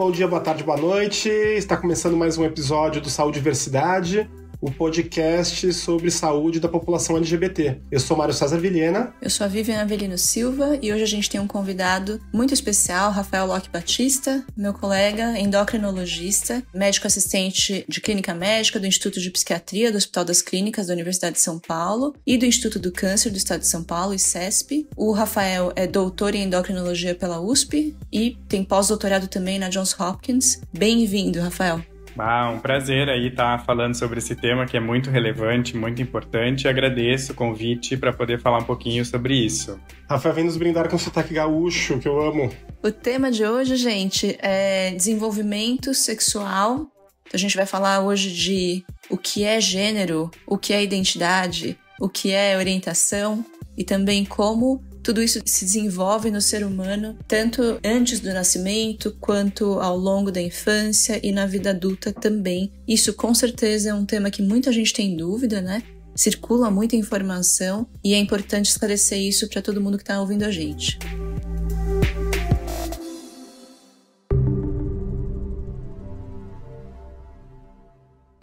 Bom dia, boa tarde, boa noite. Está começando mais um episódio do Saúde Diversidade o podcast sobre saúde da população LGBT. Eu sou Mário César Vilhena. Eu sou a Viviane Avelino Silva e hoje a gente tem um convidado muito especial, Rafael Locke Batista, meu colega endocrinologista, médico assistente de clínica médica do Instituto de Psiquiatria do Hospital das Clínicas da Universidade de São Paulo e do Instituto do Câncer do Estado de São Paulo, ICESP. O Rafael é doutor em endocrinologia pela USP e tem pós-doutorado também na Johns Hopkins. Bem-vindo, Rafael. Ah, um prazer aí estar tá falando sobre esse tema que é muito relevante, muito importante. Agradeço o convite para poder falar um pouquinho sobre isso. Rafael vem nos brindar com sotaque gaúcho, que eu amo. O tema de hoje, gente, é desenvolvimento sexual. Então, a gente vai falar hoje de o que é gênero, o que é identidade, o que é orientação e também como tudo isso se desenvolve no ser humano tanto antes do nascimento quanto ao longo da infância e na vida adulta também. Isso com certeza é um tema que muita gente tem dúvida, né? Circula muita informação e é importante esclarecer isso para todo mundo que está ouvindo a gente.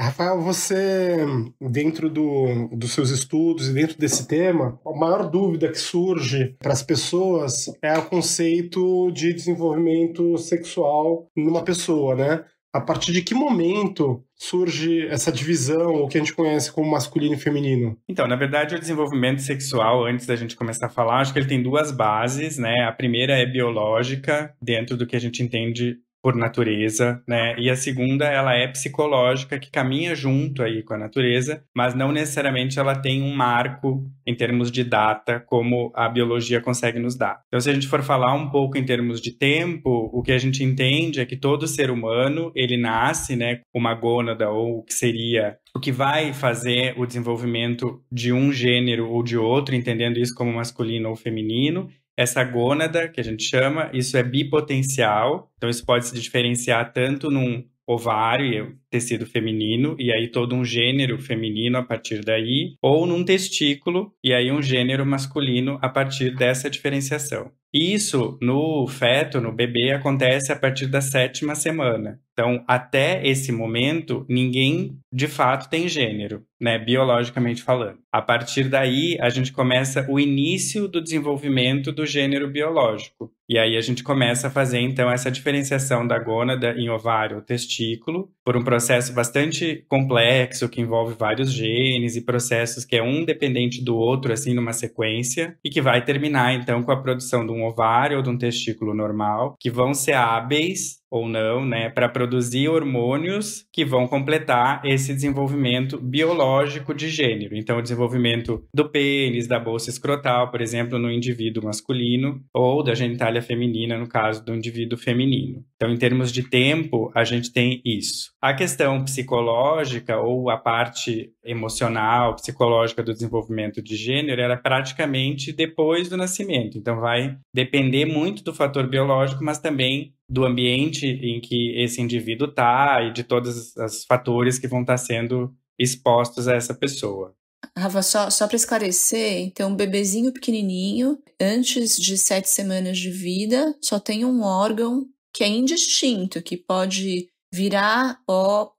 Rafael, você, dentro do, dos seus estudos e dentro desse tema, a maior dúvida que surge para as pessoas é o conceito de desenvolvimento sexual numa pessoa, né? A partir de que momento surge essa divisão, o que a gente conhece como masculino e feminino? Então, na verdade, o desenvolvimento sexual, antes da gente começar a falar, acho que ele tem duas bases, né? A primeira é biológica, dentro do que a gente entende por natureza, né? E a segunda, ela é psicológica, que caminha junto aí com a natureza, mas não necessariamente ela tem um marco em termos de data, como a biologia consegue nos dar. Então, se a gente for falar um pouco em termos de tempo, o que a gente entende é que todo ser humano, ele nasce, né, com uma gônada ou o que seria o que vai fazer o desenvolvimento de um gênero ou de outro, entendendo isso como masculino ou feminino, essa gônada, que a gente chama, isso é bipotencial, então isso pode se diferenciar tanto num ovário, tecido feminino e aí todo um gênero feminino a partir daí, ou num testículo e aí um gênero masculino a partir dessa diferenciação. Isso no feto, no bebê, acontece a partir da sétima semana. Então, até esse momento, ninguém de fato tem gênero, né, biologicamente falando. A partir daí, a gente começa o início do desenvolvimento do gênero biológico. E aí a gente começa a fazer então essa diferenciação da gônada em ovário ou testículo por um processo processo bastante complexo que envolve vários genes e processos que é um dependente do outro, assim, numa sequência, e que vai terminar, então, com a produção de um ovário ou de um testículo normal, que vão ser hábeis ou não, né, para produzir hormônios que vão completar esse desenvolvimento biológico de gênero. Então, o desenvolvimento do pênis, da bolsa escrotal, por exemplo, no indivíduo masculino, ou da genitália feminina, no caso do indivíduo feminino. Então, em termos de tempo, a gente tem isso. A questão psicológica ou a parte emocional, psicológica do desenvolvimento de gênero, era praticamente depois do nascimento. Então, vai depender muito do fator biológico, mas também do ambiente ambiente em que esse indivíduo está e de todos os fatores que vão estar tá sendo expostos a essa pessoa. Rafa, só, só para esclarecer, então, um bebezinho pequenininho, antes de sete semanas de vida, só tem um órgão que é indistinto, que pode virar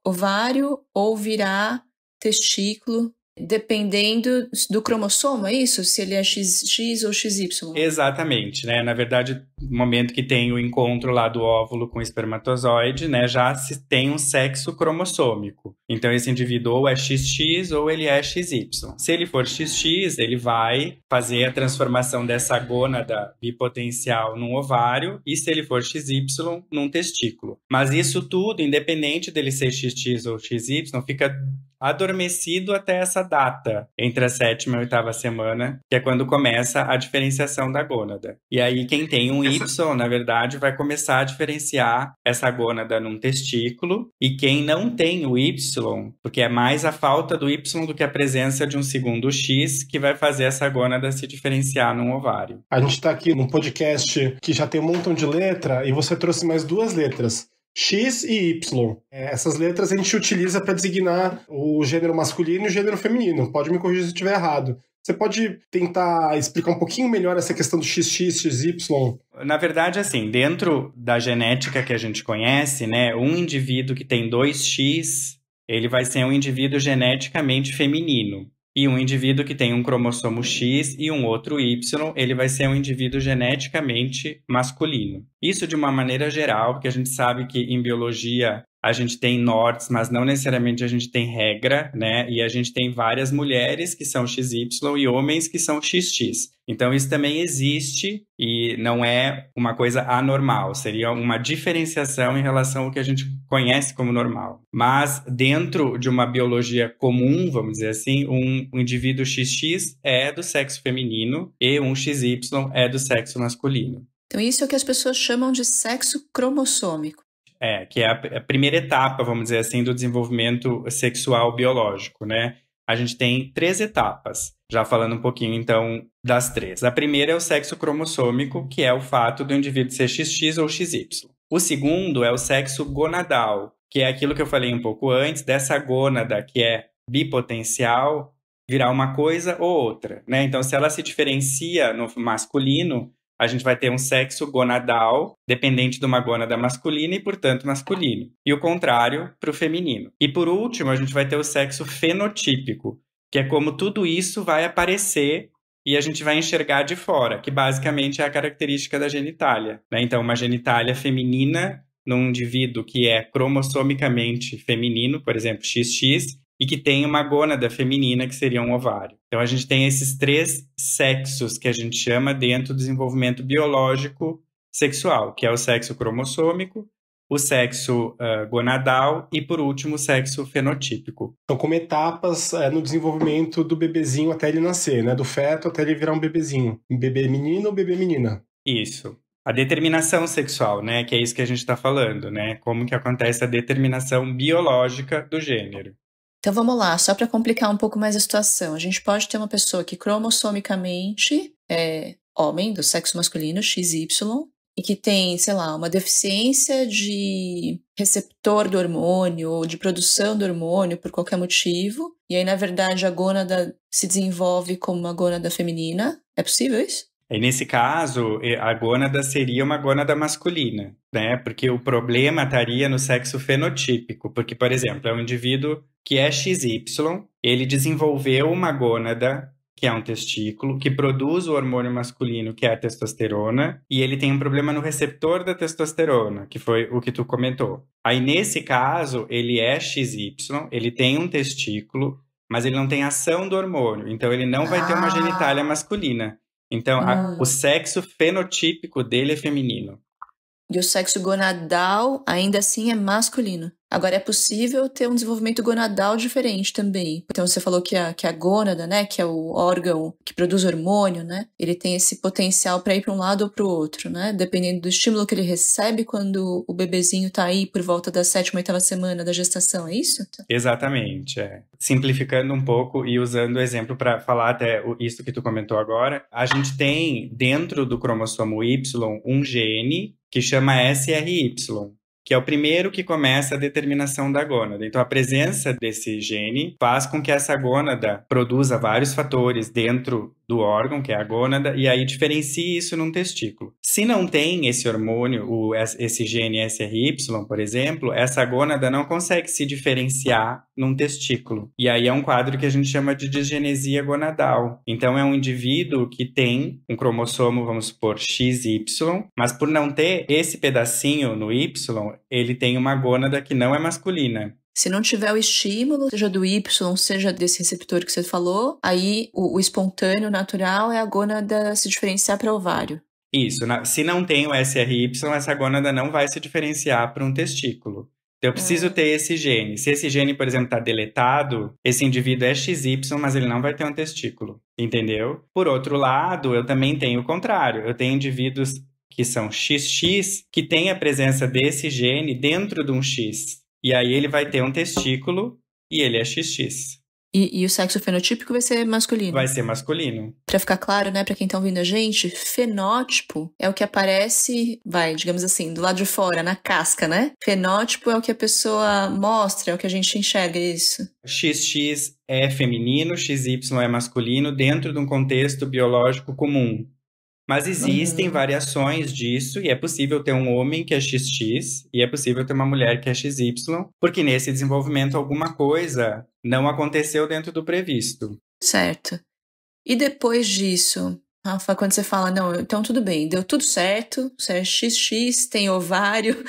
ovário ou virar testículo, dependendo do cromossomo, é isso? Se ele é XX ou XY. Exatamente, né? Na verdade, no momento que tem o encontro lá do óvulo com o espermatozoide, né, já se tem um sexo cromossômico. Então, esse indivíduo ou é XX ou ele é XY. Se ele for XX, ele vai fazer a transformação dessa gônada bipotencial num ovário, e se ele for XY, num testículo. Mas isso tudo, independente dele ser XX ou XY, fica adormecido até essa data, entre a sétima e a oitava semana, que é quando começa a diferenciação da gônada. E aí, quem tem um Y, na verdade, vai começar a diferenciar essa gônada num testículo, e quem não tem o Y, porque é mais a falta do Y do que a presença de um segundo X que vai fazer essa gônada se diferenciar num ovário. A gente está aqui num podcast que já tem um montão de letra e você trouxe mais duas letras. X e Y. É, essas letras a gente utiliza para designar o gênero masculino e o gênero feminino. Pode me corrigir se eu estiver errado. Você pode tentar explicar um pouquinho melhor essa questão do XX, XY? Na verdade, assim, dentro da genética que a gente conhece, né, um indivíduo que tem dois X ele vai ser um indivíduo geneticamente feminino. E um indivíduo que tem um cromossomo X e um outro Y, ele vai ser um indivíduo geneticamente masculino. Isso de uma maneira geral, porque a gente sabe que em biologia a gente tem nortes, mas não necessariamente a gente tem regra, né? E a gente tem várias mulheres que são XY e homens que são XX. Então isso também existe e não é uma coisa anormal, seria uma diferenciação em relação ao que a gente conhece como normal. Mas dentro de uma biologia comum, vamos dizer assim, um indivíduo XX é do sexo feminino e um XY é do sexo masculino. Então, isso é o que as pessoas chamam de sexo cromossômico. É, que é a, a primeira etapa, vamos dizer assim, do desenvolvimento sexual biológico, né? A gente tem três etapas, já falando um pouquinho então das três. A primeira é o sexo cromossômico, que é o fato do indivíduo ser XX ou XY. O segundo é o sexo gonadal, que é aquilo que eu falei um pouco antes, dessa gônada que é bipotencial, virar uma coisa ou outra, né? Então, se ela se diferencia no masculino, a gente vai ter um sexo gonadal dependente de uma gônada masculina e, portanto, masculino. E o contrário para o feminino. E por último, a gente vai ter o sexo fenotípico, que é como tudo isso vai aparecer e a gente vai enxergar de fora, que basicamente é a característica da genitália. Né? Então, uma genitália feminina num indivíduo que é cromossomicamente feminino, por exemplo, XX, e que tem uma gônada feminina, que seria um ovário. Então, a gente tem esses três sexos que a gente chama dentro do desenvolvimento biológico sexual, que é o sexo cromossômico, o sexo uh, gonadal e, por último, o sexo fenotípico. Então, como etapas é, no desenvolvimento do bebezinho até ele nascer, né? Do feto até ele virar um bebezinho. Um bebê menino ou bebê menina? Isso. A determinação sexual, né? Que é isso que a gente está falando, né? Como que acontece a determinação biológica do gênero. Então vamos lá, só para complicar um pouco mais a situação. A gente pode ter uma pessoa que cromossomicamente é homem, do sexo masculino, XY, e que tem, sei lá, uma deficiência de receptor do hormônio ou de produção do hormônio por qualquer motivo, e aí na verdade a gônada se desenvolve como uma gônada feminina. É possível isso? E nesse caso, a gônada seria uma gônada masculina, né? Porque o problema estaria no sexo fenotípico. Porque, por exemplo, é um indivíduo que é XY, ele desenvolveu uma gônada que é um testículo, que produz o hormônio masculino, que é a testosterona, e ele tem um problema no receptor da testosterona, que foi o que tu comentou. Aí, nesse caso, ele é XY, ele tem um testículo, mas ele não tem ação do hormônio, então ele não vai ah. ter uma ah! genitália masculina. Então, a, ah. o sexo fenotípico dele é feminino. E o sexo gonadal ainda assim é masculino. Agora, é possível ter um desenvolvimento gonadal diferente também. Então, você falou que a, que a gônada, né, que é o órgão que produz hormônio, né, ele tem esse potencial para ir para um lado ou para o outro, né, dependendo do estímulo que ele recebe quando o bebezinho está aí por volta da sétima, oitava semana da gestação, é isso? Exatamente, é. Simplificando um pouco e usando o exemplo para falar até isso que tu comentou agora, a gente tem dentro do cromossomo Y um gene que chama SRY, que é o primeiro que começa a determinação da gônada. Então, a presença desse gene faz com que essa gônada produza vários fatores dentro do órgão, que é a gônada, e aí diferencia isso num testículo. Se não tem esse hormônio, o, esse gene SRY, por exemplo, essa gônada não consegue se diferenciar num testículo. E aí é um quadro que a gente chama de disgenesia gonadal. Então é um indivíduo que tem um cromossomo, vamos supor, XY, mas por não ter esse pedacinho no Y, ele tem uma gônada que não é masculina. Se não tiver o estímulo, seja do Y, seja desse receptor que você falou, aí o, o espontâneo, natural, é a gônada se diferenciar para o ovário. Isso. Na, se não tem o SRY, essa gônada não vai se diferenciar para um testículo. Então, eu preciso é. ter esse gene. Se esse gene, por exemplo, está deletado, esse indivíduo é XY, mas ele não vai ter um testículo, entendeu? Por outro lado, eu também tenho o contrário. Eu tenho indivíduos que são XX que têm a presença desse gene dentro de um X. E aí ele vai ter um testículo e ele é XX. E, e, o sexo fenotípico vai ser masculino. Vai ser masculino. Para ficar claro, né, para quem tá ouvindo a gente, fenótipo é o que aparece, vai, digamos assim, do lado de fora, na casca, né? Fenótipo é o que a pessoa mostra, é o que a gente enxerga é isso. XX é feminino, XY é masculino dentro de um contexto biológico comum. Mas existem uhum. variações disso, e é possível ter um homem que é XX, e é possível ter uma mulher que é XY, porque nesse desenvolvimento alguma coisa não aconteceu dentro do previsto. Certo. E depois disso, Rafa, quando você fala, não, então tudo bem, deu tudo certo, você é XX, tem ovário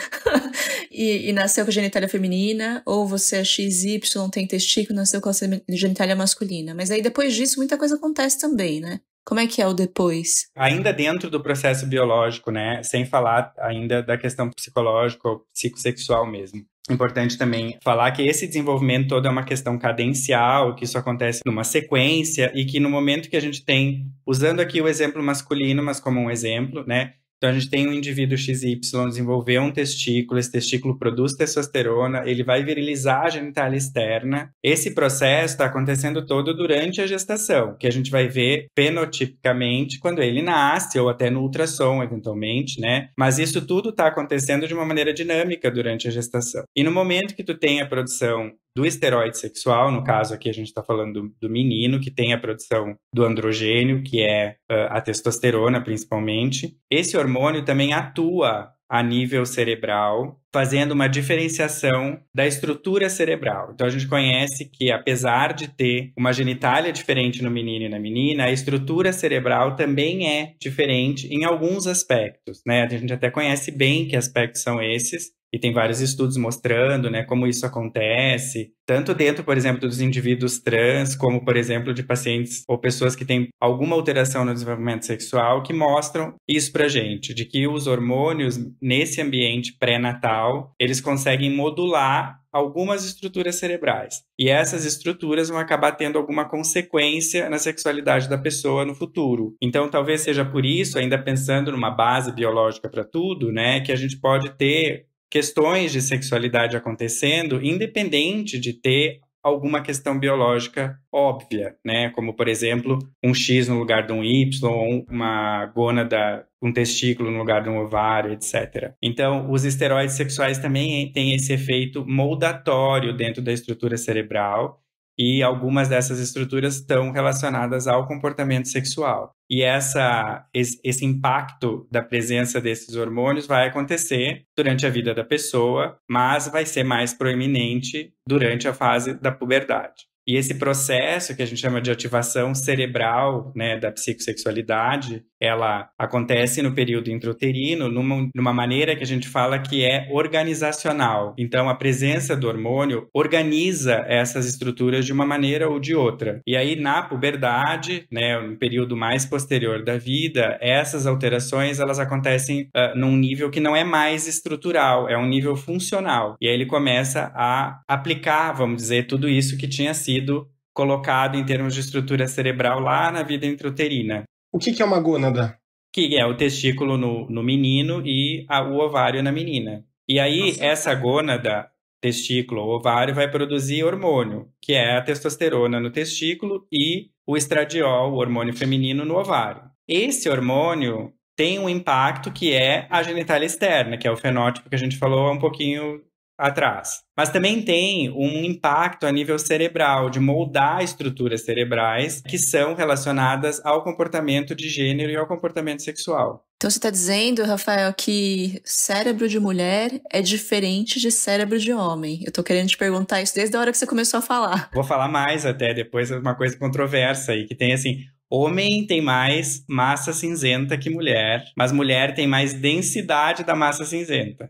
e, e, nasceu com a genitália feminina, ou você é XY, tem testículo, nasceu com a genitália masculina. Mas aí depois disso, muita coisa acontece também, né? Como é que é o depois? Ainda dentro do processo biológico, né? Sem falar ainda da questão psicológica ou psicossexual mesmo. Importante também falar que esse desenvolvimento todo é uma questão cadencial, que isso acontece numa sequência e que no momento que a gente tem, usando aqui o exemplo masculino, mas como um exemplo, né? Então a gente tem um indivíduo XY desenvolver um testículo, esse testículo produz testosterona, ele vai virilizar a genitália externa. Esse processo está acontecendo todo durante a gestação, que a gente vai ver fenotipicamente quando ele nasce ou até no ultrassom eventualmente, né? Mas isso tudo está acontecendo de uma maneira dinâmica durante a gestação. E no momento que tu tem a produção do esteroide sexual, no caso aqui a gente está falando do, do, menino, que tem a produção do androgênio, que é uh, a testosterona principalmente. Esse hormônio também atua a nível cerebral, fazendo uma diferenciação da estrutura cerebral. Então a gente conhece que apesar de ter uma genitália diferente no menino e na menina, a estrutura cerebral também é diferente em alguns aspectos, né? A gente até conhece bem que aspectos são esses, e tem vários estudos mostrando, né, como isso acontece, tanto dentro, por exemplo, dos indivíduos trans, como, por exemplo, de pacientes ou pessoas que têm alguma alteração no desenvolvimento sexual, que mostram isso para gente, de que os hormônios nesse ambiente pré-natal, eles conseguem modular algumas estruturas cerebrais. E essas estruturas vão acabar tendo alguma consequência na sexualidade da pessoa no futuro. Então, talvez seja por isso, ainda pensando numa base biológica para tudo, né, que a gente pode ter questões de sexualidade acontecendo, independente de ter alguma questão biológica óbvia, né? Como, por exemplo, um X no lugar de um Y, uma gônada, um testículo no lugar de um ovário, etc. Então, os esteroides sexuais também têm esse efeito moldatório dentro da estrutura cerebral e algumas dessas estruturas estão relacionadas ao comportamento sexual. E essa, esse impacto da presença desses hormônios vai acontecer durante a vida da pessoa, mas vai ser mais proeminente durante a fase da puberdade. E esse processo que a gente chama de ativação cerebral né, da psicossexualidade, ela acontece no período intrauterino, numa, numa maneira que a gente fala que é organizacional. Então, a presença do hormônio organiza essas estruturas de uma maneira ou de outra. E aí, na puberdade, né, no período mais posterior da vida, essas alterações elas acontecem uh, num nível que não é mais estrutural, é um nível funcional. E aí ele começa a aplicar, vamos dizer, tudo isso que tinha sido sido colocado em termos de estrutura cerebral lá na vida intrauterina. O que, que é uma gônada? Que é o testículo no, no menino e a, o ovário na menina. E aí, Nossa. essa gônada, testículo ou ovário, vai produzir hormônio, que é a testosterona no testículo e o estradiol, o hormônio feminino, no ovário. Esse hormônio tem um impacto que é a genitália externa, que é o fenótipo que a gente falou um pouquinho atrás. Mas também tem um impacto a nível cerebral, de moldar estruturas cerebrais que são relacionadas ao comportamento de gênero e ao comportamento sexual. Então você está dizendo, Rafael, que cérebro de mulher é diferente de cérebro de homem. Eu estou querendo te perguntar isso desde a hora que você começou a falar. Vou falar mais até depois, é uma coisa controversa aí, que tem assim, Homem tem mais massa cinzenta que mulher, mas mulher tem mais densidade da massa cinzenta.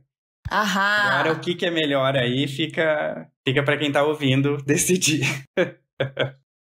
Agora, o que, que é melhor aí fica, fica para quem está ouvindo decidir.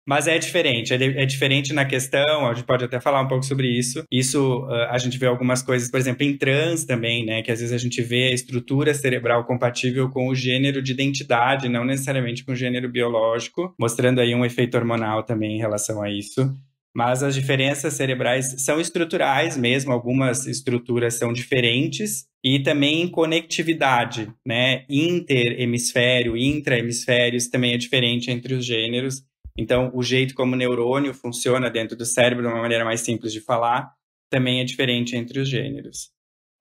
Mas é diferente, é diferente na questão, a gente pode até falar um pouco sobre isso. Isso ah, a gente vê algumas coisas, por exemplo, em trans também, né? Que às vezes a gente vê a estrutura cerebral compatível com o gênero de identidade, não necessariamente com o gênero biológico, mostrando aí um efeito hormonal também em relação a isso. Mas as diferenças cerebrais são estruturais mesmo, algumas estruturas são diferentes, e também conectividade, né? Interhemisfério, intra-hemisférios também é diferente entre os gêneros. Então, o jeito como o neurônio funciona dentro do cérebro, de uma maneira mais simples de falar, também é diferente entre os gêneros.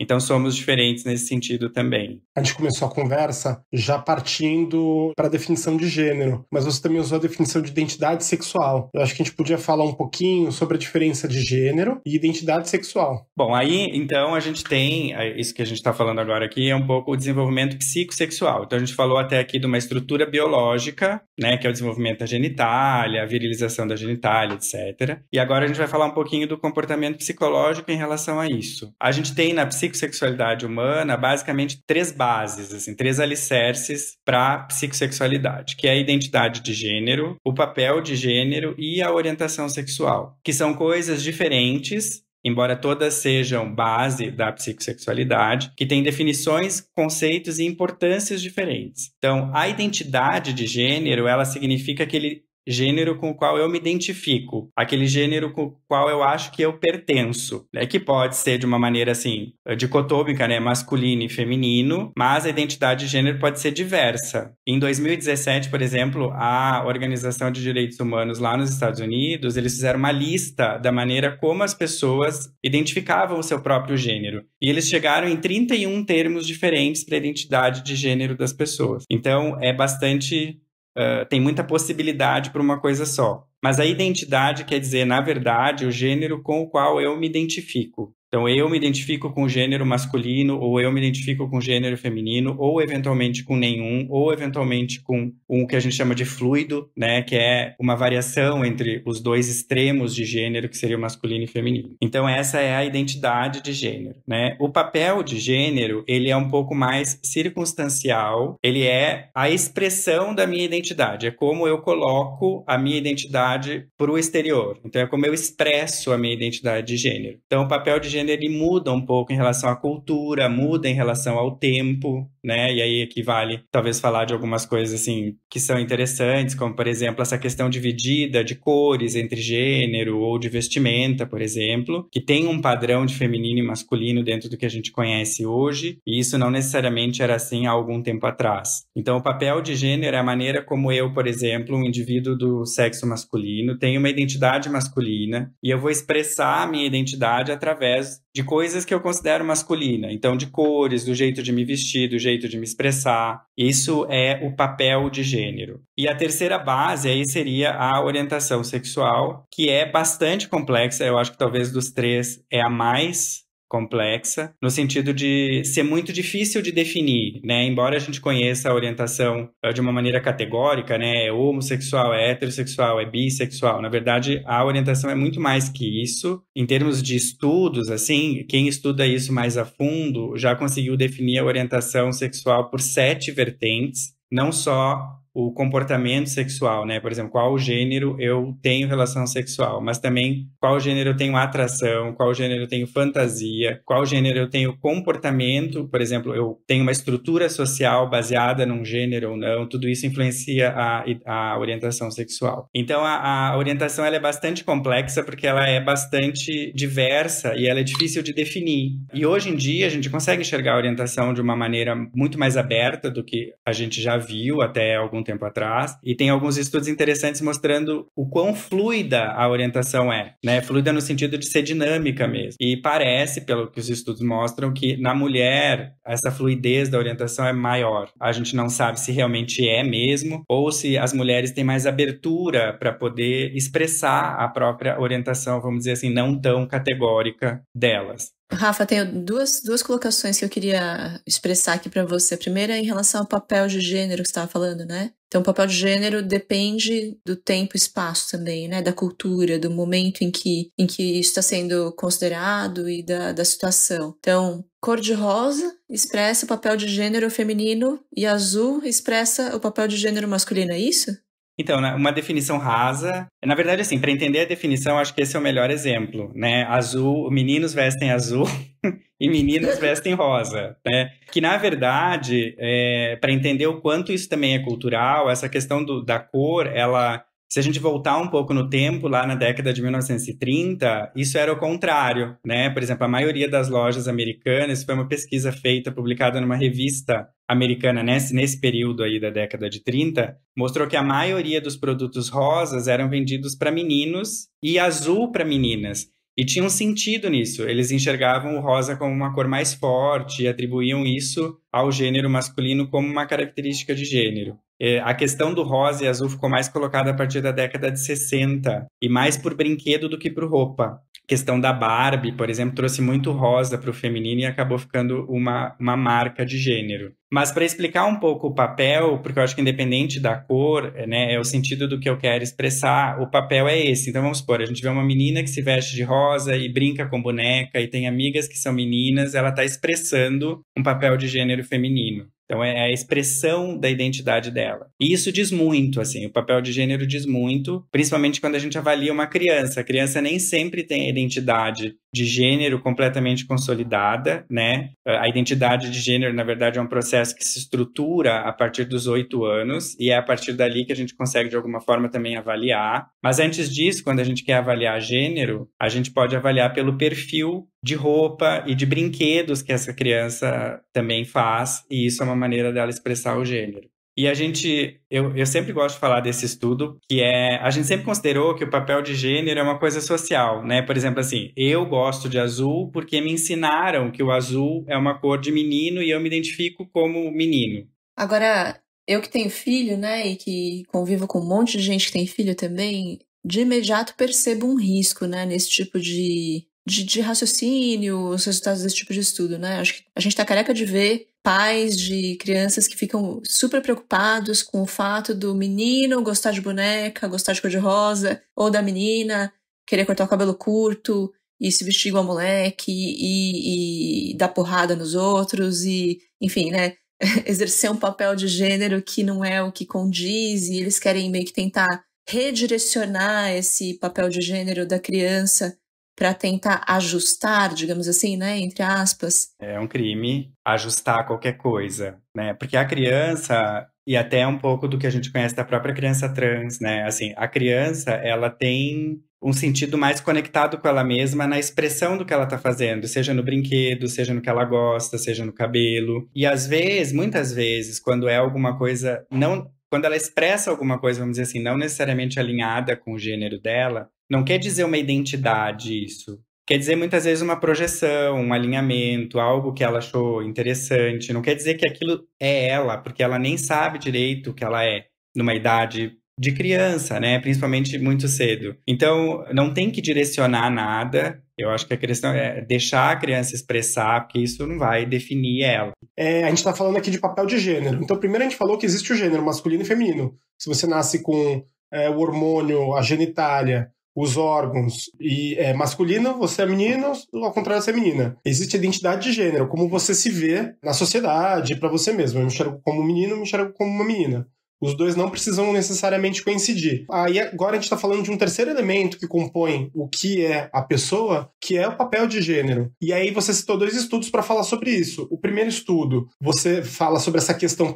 Então somos diferentes nesse sentido também. A gente começou a conversa já partindo para a definição de gênero, mas você também usou a definição de identidade sexual. Eu acho que a gente podia falar um pouquinho sobre a diferença de gênero e identidade sexual. Bom, aí então a gente tem isso que a gente está falando agora aqui é um pouco o desenvolvimento psicossexual. Então a gente falou até aqui de uma estrutura biológica, né, que é o desenvolvimento da genitália, a virilização da genitália, etc. E agora a gente vai falar um pouquinho do comportamento psicológico em relação a isso. A gente tem na psic psicossexualidade humana basicamente três bases, assim, três alicerces para psicossexualidade, que é a identidade de gênero, o papel de gênero e a orientação sexual, que são coisas diferentes, embora todas sejam base da psicossexualidade, que tem definições, conceitos e importâncias diferentes. Então, a identidade de gênero, ela significa que ele gênero com o qual eu me identifico, aquele gênero com o qual eu acho que eu pertenço, né? Que pode ser de uma maneira assim dicotômica, né, masculino e feminino, mas a identidade de gênero pode ser diversa. Em 2017, por exemplo, a Organização de Direitos Humanos lá nos Estados Unidos, eles fizeram uma lista da maneira como as pessoas identificavam o seu próprio gênero, e eles chegaram em 31 termos diferentes para a identidade de gênero das pessoas. Então, é bastante Uh, tem muita possibilidade para uma coisa só. Mas a identidade quer dizer, na verdade, o gênero com o qual eu me identifico. Então, eu me identifico com gênero masculino, ou eu me identifico com gênero feminino, ou eventualmente com nenhum, ou eventualmente com o que a gente chama de fluido, né? Que é uma variação entre os dois extremos de gênero, que seria o masculino e feminino. Então, essa é a identidade de gênero, né? O papel de gênero, ele é um pouco mais circunstancial, ele é a expressão da minha identidade, é como eu coloco a minha identidade para o exterior. Então, é como eu expresso a minha identidade de gênero. Então, o papel de gênero gênero ele muda um pouco em relação à cultura, muda em relação ao tempo, né? E aí equivale talvez falar de algumas coisas assim que são interessantes, como por exemplo essa questão dividida de cores entre gênero ou de vestimenta, por exemplo, que tem um padrão de feminino e masculino dentro do que a gente conhece hoje, e isso não necessariamente era assim há algum tempo atrás. Então o papel de gênero é a maneira como eu, por exemplo, um indivíduo do sexo masculino, tenho uma identidade masculina e eu vou expressar a minha identidade através de coisas que eu considero masculina. Então, de cores, do jeito de me vestir, do jeito de me expressar. Isso é o papel de gênero. E a terceira base aí seria a orientação sexual, que é bastante complexa. Eu acho que talvez dos três é a mais complexa, no sentido de ser muito difícil de definir, né? Embora a gente conheça a orientação eh, de uma maneira categórica, né? É homossexual, é heterossexual, é bissexual. Na verdade, a orientação é muito mais que isso. Em termos de estudos, assim, quem estuda isso mais a fundo já conseguiu definir a orientação sexual por sete vertentes, não só o comportamento sexual, né? Por exemplo, qual gênero eu tenho relação sexual, mas também qual gênero eu tenho atração, qual gênero eu tenho fantasia, qual gênero eu tenho comportamento, por exemplo, eu tenho uma estrutura social baseada num gênero ou não, tudo isso influencia a, a orientação sexual. Então, a, a orientação ela é bastante complexa porque ela é bastante diversa e ela é difícil de definir. E hoje em dia a gente consegue enxergar a orientação de uma maneira muito mais aberta do que a gente já viu até algum tempo atrás, e tem alguns estudos interessantes mostrando o quão fluida a orientação é, né? Fluida no sentido de ser dinâmica mesmo. E parece, pelo que os estudos mostram, que na mulher essa fluidez da orientação é maior. A gente não sabe se realmente é mesmo, ou se as mulheres têm mais abertura para poder expressar a própria orientação, vamos dizer assim, não tão categórica delas. Rafa, tenho duas, duas colocações que eu queria expressar aqui para você. A primeira é em relação ao papel de gênero que você estava falando, né? Então, o papel de gênero depende do tempo e espaço também, né? Da cultura, do momento em que, em que isso está sendo considerado e da, da situação. Então, cor de rosa expressa o papel de gênero feminino e azul expressa o papel de gênero masculino, é isso? Então, né, uma definição rasa. Na verdade, assim, para entender a definição, acho que esse é o melhor exemplo, né? Azul, meninos vestem azul e meninas vestem rosa, né? Que na verdade, é, para entender o quanto isso também é cultural, essa questão do, da cor, ela se a gente voltar um pouco no tempo, lá na década de 1930, isso era o contrário, né? Por exemplo, a maioria das lojas americanas, isso foi uma pesquisa feita, publicada numa revista americana nesse, nesse período aí da década de 30, mostrou que a maioria dos produtos rosas eram vendidos para meninos e azul para meninas. E tinha um sentido nisso. Eles enxergavam o rosa como uma cor mais forte e atribuíam isso ao gênero masculino como uma característica de gênero. É, a questão do rosa e azul ficou mais colocada a partir da década de 60, e mais por brinquedo do que por roupa questão da Barbie, por exemplo, trouxe muito rosa para o feminino e acabou ficando uma, uma marca de gênero. Mas para explicar um pouco o papel, porque eu acho que independente da cor, eh, né, é o sentido do que eu quero expressar, o papel é esse. Então vamos supor, a gente vê uma menina que se veste de rosa e brinca com boneca e tem amigas que são meninas, ela está expressando um papel de gênero feminino. Então é a expressão da identidade dela. E isso diz muito, assim, o papel de gênero diz muito, principalmente quando a gente avalia uma criança. A criança nem sempre tem a identidade de gênero completamente consolidada, né? A identidade de gênero, na verdade, é um processo que se estrutura a partir dos oito anos e é a partir dali que a gente consegue, de alguma forma, também avaliar. Mas antes disso, quando a gente quer avaliar gênero, a gente pode avaliar pelo perfil de roupa e de brinquedos que essa criança também faz, e isso é uma maneira dela expressar o gênero. E a gente, eu, eu sempre gosto de falar desse estudo, que é, a gente sempre considerou que o papel de gênero é uma coisa social, né? Por exemplo, assim, eu gosto de azul porque me ensinaram que o azul é uma cor de menino e eu me identifico como menino. Agora, eu que tenho filho, né, e que convivo com um monte de gente que tem filho também, de imediato percebo um risco, né, nesse tipo de de, de raciocínio, os resultados desse tipo de estudo, né? Acho que a gente está careca de ver pais de crianças que ficam super preocupados com o fato do menino gostar de boneca, gostar de cor-de-rosa, ou da menina querer cortar o cabelo curto e se vestir igual moleque e, e dar porrada nos outros e, enfim, né? Exercer um papel de gênero que não é o que condiz e eles querem meio que tentar redirecionar esse papel de gênero da criança para tentar ajustar, digamos assim, né, entre aspas. É um crime ajustar qualquer coisa, né? Porque a criança e até um pouco do que a gente conhece da própria criança trans, né? Assim, a criança, ela tem um sentido mais conectado com ela mesma na expressão do que ela está fazendo, seja no brinquedo, seja no que ela gosta, seja no cabelo. E às vezes, muitas vezes, quando é alguma coisa não quando ela expressa alguma coisa, vamos dizer assim, não necessariamente alinhada com o gênero dela, não quer dizer uma identidade isso. Quer dizer muitas vezes uma projeção, um alinhamento, algo que ela achou interessante. Não quer dizer que aquilo é ela, porque ela nem sabe direito o que ela é numa idade de criança, né? Principalmente muito cedo. Então, não tem que direcionar nada. Eu acho que a questão é deixar a criança expressar, porque isso não vai definir ela. É, a gente está falando aqui de papel de gênero. Então, primeiro a gente falou que existe o gênero masculino e feminino. Se você nasce com é, o hormônio, a genitália os órgãos e é masculino, você é menino, ao contrário, você é menina. Existe identidade de gênero, como você se vê na sociedade, para você mesmo. Eu me enxergo como um menino, eu me enxergo como uma menina. Os dois não precisam necessariamente coincidir. Aí agora a gente está falando de um terceiro elemento que compõe o que é a pessoa, que é o papel de gênero. E aí você citou dois estudos para falar sobre isso. O primeiro estudo, você fala sobre essa questão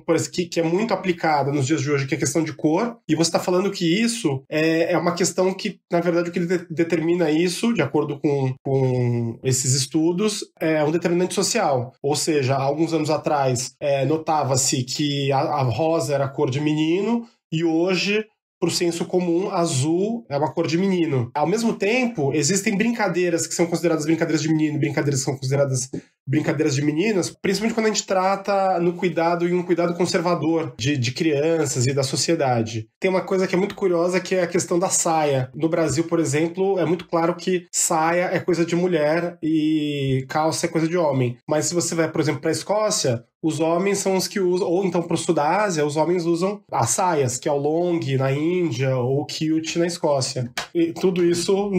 que é muito aplicada nos dias de hoje, que é a questão de cor, e você está falando que isso é, é uma questão que, na verdade, o que determina isso, de acordo com, com esses estudos, é um determinante social. Ou seja, há alguns anos atrás, é, notava-se que a, a rosa era a cor de menino feminino e hoje para o senso comum, azul é uma cor de menino. Ao mesmo tempo, existem brincadeiras que são consideradas brincadeiras de menino, brincadeiras que são consideradas brincadeiras de meninas, principalmente quando a gente trata no cuidado e um cuidado conservador de, de crianças e da sociedade. Tem uma coisa que é muito curiosa que é a questão da saia. No Brasil, por exemplo, é muito claro que saia é coisa de mulher e calça é coisa de homem. Mas se você vai, por exemplo, para a Escócia, os homens são os que usam, ou então para o Sudásia, os homens usam as saias, que é o long na Índia ou o kilt na Escócia. E tudo isso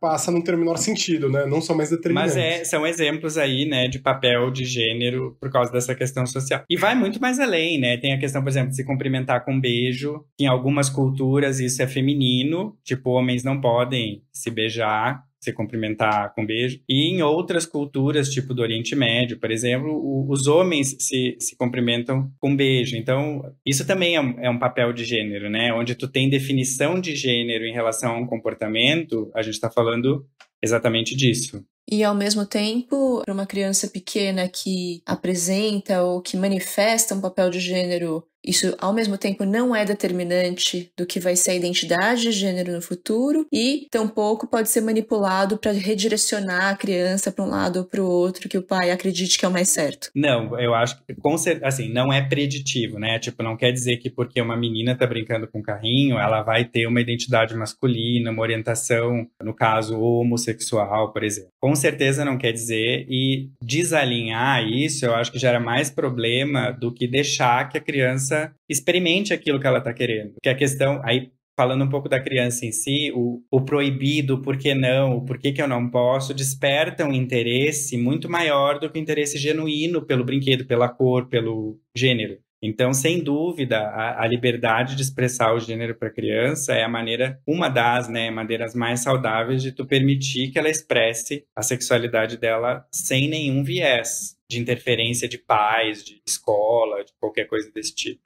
passa num não ter o menor sentido, né? Não são mais determinantes. Mas é, são exemplos aí, né, de papel de gênero por causa dessa questão social. E vai muito mais além, né? Tem a questão, por exemplo, de se cumprimentar com um beijo. Em algumas culturas isso é feminino, tipo, homens não podem se beijar se cumprimentar com beijo. E em outras culturas, tipo do Oriente Médio, por exemplo, o, os homens se, se cumprimentam com beijo. Então, isso também é um, é um papel de gênero, né? Onde tu tem definição de gênero em relação a um comportamento, a gente está falando exatamente disso. E ao mesmo tempo, para uma criança pequena que apresenta ou que manifesta um papel de gênero isso, ao mesmo tempo, não é determinante do que vai ser a identidade de gênero no futuro e tampouco pode ser manipulado para redirecionar a criança para um lado ou para o outro que o pai acredite que é o mais certo. Não, eu acho que, com certeza, assim, não é preditivo, né? Tipo, não quer dizer que porque uma menina está brincando com um carrinho, ela vai ter uma identidade masculina, uma orientação, no caso, homossexual, por exemplo. Com certeza não quer dizer e desalinhar isso, eu acho que gera mais problema do que deixar que a criança criança experimente aquilo que ela está querendo. Porque a questão, aí falando um pouco da criança em si, o, o proibido, o por que não, o por que, que eu não posso, desperta um interesse muito maior do que o interesse genuíno pelo brinquedo, pela cor, pelo gênero. Então, sem dúvida, a, a liberdade de expressar o gênero para a criança é a maneira, uma das né, maneiras mais saudáveis de tu permitir que ela expresse a sexualidade dela sem nenhum viés de interferência de pais, de escola, de qualquer coisa desse tipo.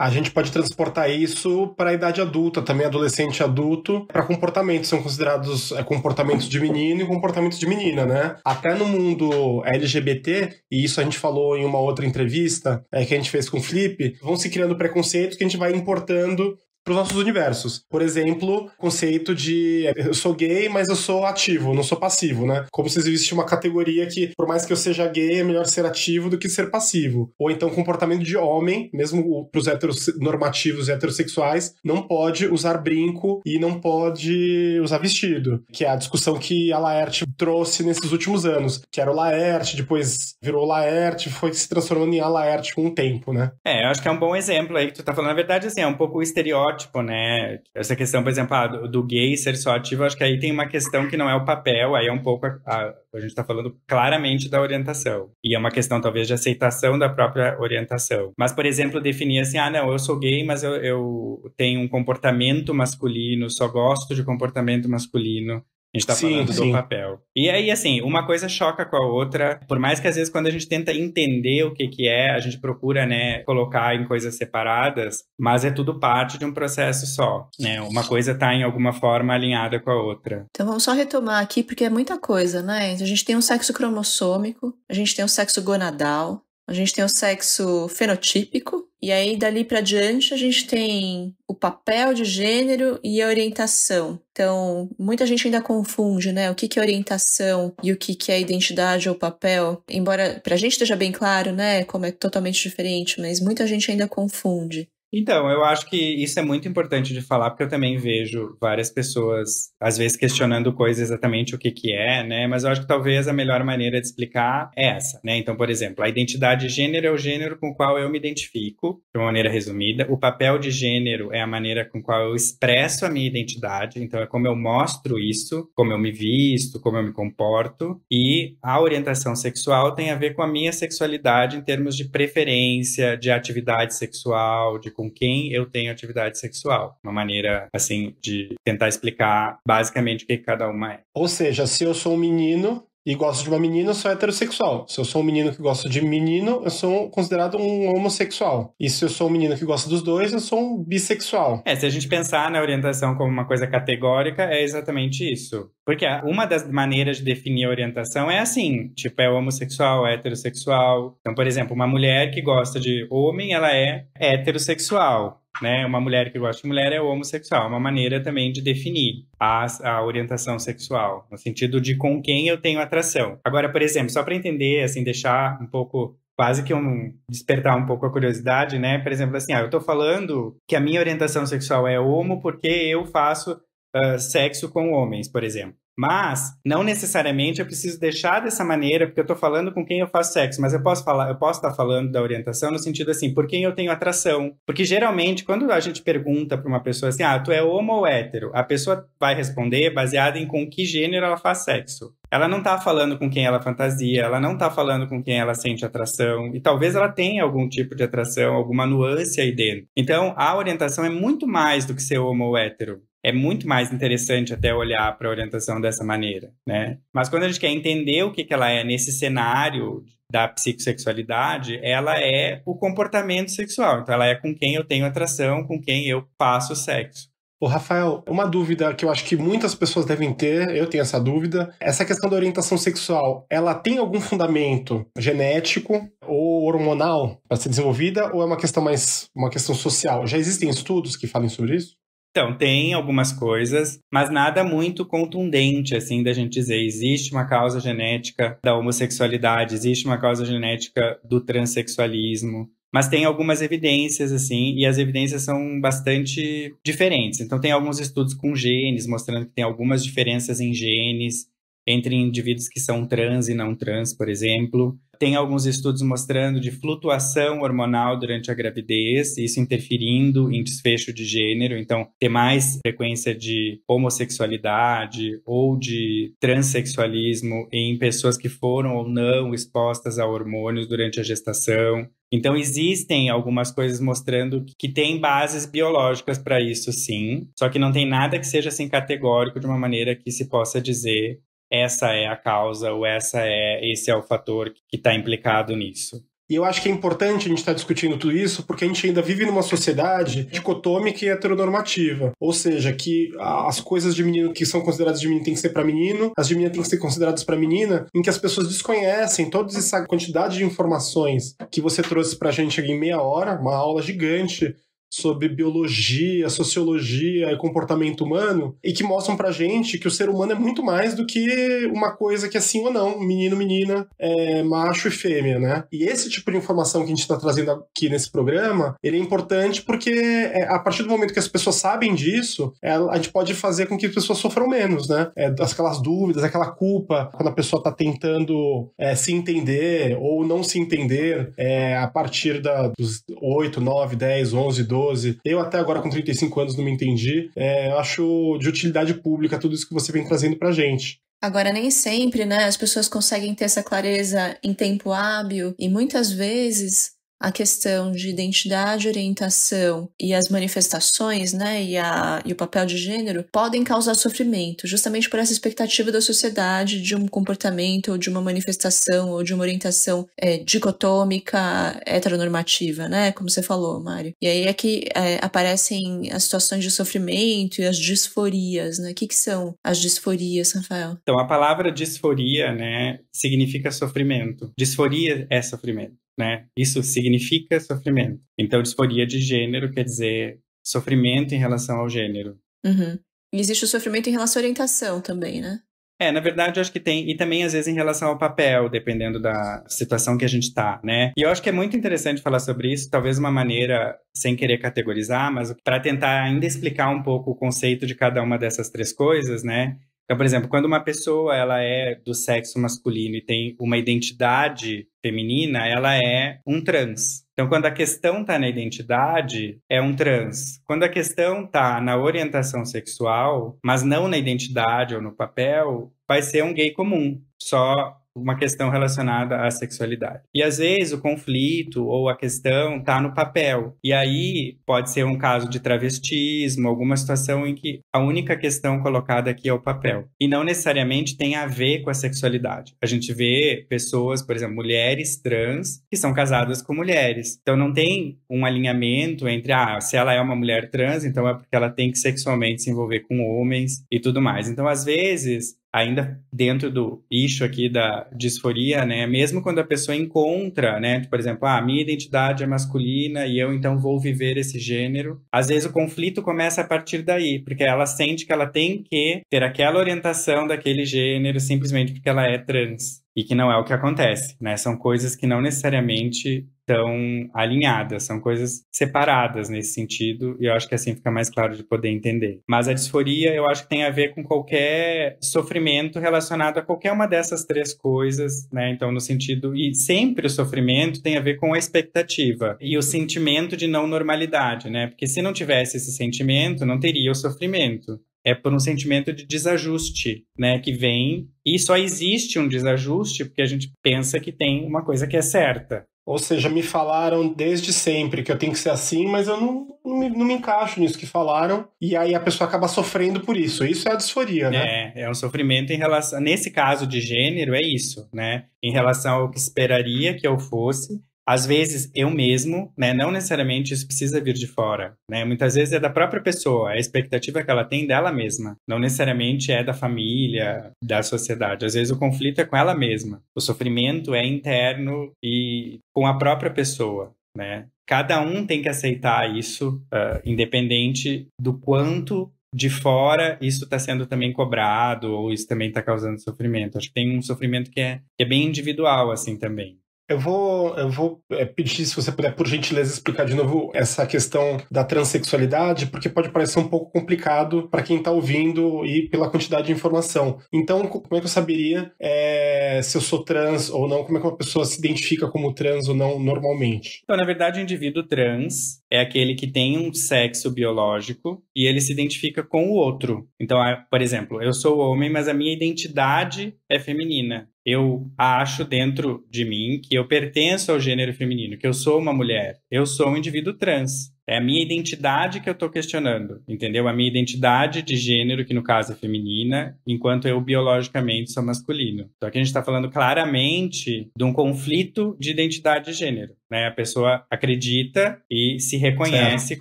A gente pode transportar isso para a idade adulta, também adolescente e adulto, para comportamentos. São considerados é, comportamentos de menino e comportamentos de menina, né? Até no mundo LGBT, e isso a gente falou em uma outra entrevista é, que a gente fez com o Flip, vão se criando preconceitos que a gente vai importando para os nossos universos. Por exemplo, conceito de eh, eu sou gay, mas eu sou ativo, não sou passivo, né? Como se existisse uma categoria que, por mais que eu seja gay, é melhor ser ativo do que ser passivo. Ou então comportamento de homem, mesmo para os heteronormativos e heterossexuais, não pode usar brinco e não pode usar vestido, que é a discussão que a Laerte trouxe nesses últimos anos, que era o Laerte, depois virou Laerte, foi se transformando em a Laerte com o tempo, né? É, eu acho que é um bom exemplo aí que tu tá falando. Na verdade, assim, é um pouco o estereótipo estereótipo, né? Essa questão, por exemplo, ah, do, do, gay ser só ativo, acho que aí tem uma questão que não é o papel, aí é um pouco. A, a, a gente está falando claramente da orientação. E é uma questão, talvez, de aceitação da própria orientação. Mas, por exemplo, definir assim: ah, não, eu sou gay, mas eu, eu tenho um comportamento masculino, só gosto de comportamento masculino. A gente tá sim, falando sim. do papel. E aí, assim, uma coisa choca com a outra. Por mais que às vezes quando a gente tenta entender o que que é, a gente procura, né, colocar em coisas separadas, mas é tudo parte de um processo só, né? Uma coisa tá em alguma forma alinhada com a outra. Então vamos só retomar aqui, porque é muita coisa, né? A gente tem um sexo cromossômico, a gente tem um sexo gonadal, a gente tem o sexo fenotípico, e aí dali para diante a gente tem o papel de gênero e a orientação. Então, muita gente ainda confunde, né? O que, que é orientação e o que, que é identidade ou papel. Embora pra gente esteja bem claro, né? Como é totalmente diferente, mas muita gente ainda confunde. Então, eu acho que isso é muito importante de falar, porque eu também vejo várias pessoas, às vezes, questionando coisas exatamente o que, que é, né? Mas eu acho que talvez a melhor maneira de explicar é essa, né? Então, por exemplo, a identidade de gênero é o gênero com o qual eu me identifico, de uma maneira resumida. O papel de gênero é a maneira com qual eu expresso a minha identidade, então é como eu mostro isso, como eu me visto, como eu me comporto. E a orientação sexual tem a ver com a minha sexualidade em termos de preferência, de atividade sexual, de com quem eu tenho atividade sexual. Uma maneira, assim, de tentar explicar basicamente o que cada uma é. Ou seja, se eu sou um menino e gosto de uma menina, eu sou heterossexual. Se eu sou um menino que gosta de menino, eu sou considerado um homossexual. E se eu sou um menino que gosta dos dois, eu sou um bissexual. É, se a gente pensar na orientação como uma coisa categórica, é exatamente isso. Porque uma das maneiras de definir a orientação é assim, tipo, é homossexual, é heterossexual. Então, por exemplo, uma mulher que gosta de homem, ela é heterossexual né? Uma mulher que gosta de mulher é homossexual. É uma maneira também de definir a, a orientação sexual, no sentido de com quem eu tenho atração. Agora, por exemplo, só para entender, assim, deixar um pouco quase que um despertar um pouco a curiosidade, né? Por exemplo, assim, ah, eu estou falando que a minha orientação sexual é homo porque eu faço uh, sexo com homens, por exemplo. Mas não necessariamente eu preciso deixar dessa maneira, porque eu estou falando com quem eu faço sexo, mas eu posso falar, eu posso estar falando da orientação no sentido assim, por quem eu tenho atração. Porque geralmente, quando a gente pergunta para uma pessoa assim, ah, tu é homo ou hétero, a pessoa vai responder baseada em com que gênero ela faz sexo. Ela não está falando com quem ela fantasia, ela não está falando com quem ela sente atração, e talvez ela tenha algum tipo de atração, alguma nuance aí dentro. Então, a orientação é muito mais do que ser homo ou hétero é muito mais interessante até olhar para a orientação dessa maneira, né? Mas quando a gente quer entender o que, que ela é nesse cenário da psicossexualidade, ela é o comportamento sexual. Então, ela é com quem eu tenho atração, com quem eu faço sexo. O Rafael, uma dúvida que eu acho que muitas pessoas devem ter, eu tenho essa dúvida. Essa questão da orientação sexual, ela tem algum fundamento genético ou hormonal para ser desenvolvida ou é uma questão mais uma questão social? Já existem estudos que falem sobre isso? Então, tem algumas coisas, mas nada muito contundente, assim, da gente dizer existe uma causa genética da homossexualidade, existe uma causa genética do transexualismo. Mas tem algumas evidências, assim, e as evidências são bastante diferentes. Então, tem alguns estudos com genes, mostrando que tem algumas diferenças em genes entre indivíduos que são trans e não trans, por exemplo. Tem alguns estudos mostrando de flutuação hormonal durante a gravidez, isso interferindo em desfecho de gênero, então ter mais frequência de homossexualidade ou de transexualismo em pessoas que foram ou não expostas a hormônios durante a gestação. Então, existem algumas coisas mostrando que tem bases biológicas para isso, sim, só que não tem nada que seja assim categórico de uma maneira que se possa dizer essa é a causa ou essa é esse é o fator que está implicado nisso. E eu acho que é importante a gente estar tá discutindo tudo isso, porque a gente ainda vive numa sociedade dicotômica e heteronormativa. Ou seja, que as coisas de menino que são consideradas de menino têm que ser para menino, as de menina têm que ser consideradas para menina, em que as pessoas desconhecem toda essa quantidade de informações que você trouxe para a gente aqui em meia hora, uma aula gigante sobre biologia, sociologia e comportamento humano e que mostram pra gente que o ser humano é muito mais do que uma coisa que é sim ou não, menino, menina, é, macho e fêmea, né? E esse tipo de informação que a gente está trazendo aqui nesse programa, ele é importante porque é, a partir do momento que as pessoas sabem disso, é, a gente pode fazer com que as pessoas sofram menos, né? É, aquelas dúvidas, aquela culpa quando a pessoa tá tentando é, se entender ou não se entender é, a partir da, dos 8, 9, 10, 11, 12 eu até agora com 35 anos não me entendi. É, acho de utilidade pública tudo isso que você vem trazendo pra gente. Agora, nem sempre, né? As pessoas conseguem ter essa clareza em tempo hábil e muitas vezes a questão de identidade, orientação e as manifestações, né, e, a, e o papel de gênero, podem causar sofrimento, justamente por essa expectativa da sociedade de um comportamento ou de uma manifestação ou de uma orientação é, dicotômica, heteronormativa, né, como você falou, Mário. E aí é que é, aparecem as situações de sofrimento e as disforias, né? O que, que são as disforias, Rafael? Então, a palavra disforia, né, significa sofrimento. Disforia é sofrimento né? Isso significa sofrimento. Então, disforia de gênero quer dizer sofrimento em relação ao gênero. Uhum. E existe o sofrimento em relação à orientação também, né? É, na verdade, eu acho que tem, e também às vezes em relação ao papel, dependendo da situação que a gente está, né? E eu acho que é muito interessante falar sobre isso, talvez uma maneira sem querer categorizar, mas para tentar ainda explicar um pouco o conceito de cada uma dessas três coisas, né? Então, por exemplo, quando uma pessoa ela é do sexo masculino e tem uma identidade feminina, ela é um trans. Então, quando a questão está na identidade, é um trans. Quando a questão está na orientação sexual, mas não na identidade ou no papel, vai ser um gay comum, só uma questão relacionada à sexualidade. E às vezes o conflito ou a questão está no papel. E aí pode ser um caso de travestismo, alguma situação em que a única questão colocada aqui é o papel. E não necessariamente tem a ver com a sexualidade. A gente vê pessoas, por exemplo, mulheres trans que são casadas com mulheres. Então não tem um alinhamento entre, ah, se ela é uma mulher trans, então é porque ela tem que sexualmente se envolver com homens e tudo mais. Então às vezes ainda dentro do eixo aqui da disforia, né? Mesmo quando a pessoa encontra, né? Por exemplo, ah, a ah, minha identidade é masculina e eu então vou viver esse gênero. Às vezes o conflito começa a partir daí, porque ela sente que ela tem que ter aquela orientação daquele gênero simplesmente porque ela é trans e que não é o que acontece, né? São coisas que não necessariamente estão alinhadas, são coisas separadas nesse sentido, e eu acho que assim fica mais claro de poder entender. Mas a disforia, eu acho que tem a ver com qualquer sofrimento relacionado a qualquer uma dessas três coisas, né? Então, no sentido, e sempre o sofrimento tem a ver com a expectativa e o sentimento de não normalidade, né? Porque se não tivesse esse sentimento, não teria o sofrimento é por um sentimento de desajuste, né, que vem e só existe um desajuste porque a gente pensa que tem uma coisa que é certa. Ou seja, me falaram desde sempre que eu tenho que ser assim, mas eu não, não, me, não me encaixo nisso que falaram. E aí a pessoa acaba sofrendo por isso. Isso é a disforia, né? É, é um sofrimento em relação. Nesse caso de gênero, é isso, né? Em relação ao que esperaria que eu fosse, às vezes, eu mesmo, né, não necessariamente isso precisa vir de fora, né? Muitas vezes é da própria pessoa, é a expectativa que ela tem dela mesma, não necessariamente é da família, da sociedade. Às vezes o conflito é com ela mesma. O sofrimento é interno e com a própria pessoa, né? Cada um tem que aceitar isso, uh, independente do quanto de fora isso está sendo também cobrado ou isso também está causando sofrimento. Acho que tem um sofrimento que é, que é bem individual, assim, também. Eu vou, eu vou é, pedir, se você puder, por gentileza, explicar de novo essa questão da transexualidade, porque pode parecer um pouco complicado para quem está ouvindo e pela quantidade de informação. Então, como é que eu saberia é, se eu sou trans ou não? Como é que uma pessoa se identifica como trans ou não normalmente? Então, na verdade, o indivíduo trans é aquele que tem um sexo biológico e ele se identifica com o outro. Então, por exemplo, eu sou homem, mas a minha identidade é feminina eu acho dentro de mim que eu pertenço ao gênero feminino, que eu sou uma mulher, eu sou um indivíduo trans. É a minha identidade que eu estou questionando, entendeu? A minha identidade de gênero, que no caso é feminina, enquanto eu biologicamente sou masculino. Então aqui a gente está falando claramente de um conflito de identidade de gênero. Né? A pessoa acredita e se reconhece certo.